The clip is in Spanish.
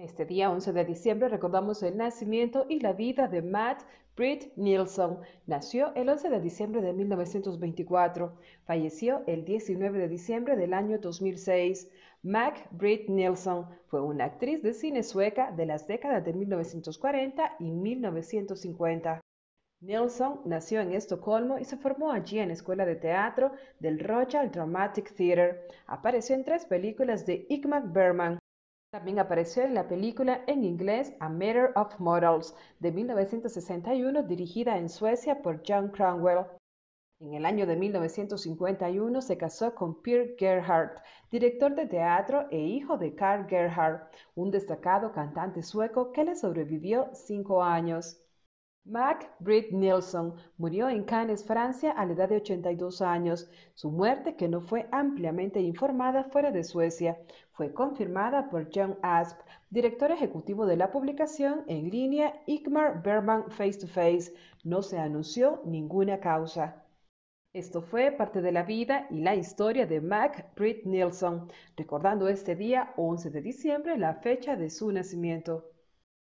Este día 11 de diciembre recordamos el nacimiento y la vida de Matt Britt Nielsen. Nació el 11 de diciembre de 1924, falleció el 19 de diciembre del año 2006. Matt Britt Nielsen fue una actriz de cine sueca de las décadas de 1940 y 1950. Nilsson nació en Estocolmo y se formó allí en la escuela de teatro del Royal Dramatic Theatre. Apareció en tres películas de Igmar Bergman, también apareció en la película en inglés A Matter of Morals de 1961 dirigida en Suecia por John Cromwell. En el año de 1951 se casó con Pierre Gerhardt, director de teatro e hijo de Carl Gerhardt, un destacado cantante sueco que le sobrevivió cinco años. Mac Britt Nielsen murió en Cannes, Francia, a la edad de 82 años. Su muerte, que no fue ampliamente informada fuera de Suecia, fue confirmada por John Asp, director ejecutivo de la publicación en línea Igmar Berman Face to Face. No se anunció ninguna causa. Esto fue parte de la vida y la historia de Mac Britt Nielsen, recordando este día 11 de diciembre la fecha de su nacimiento.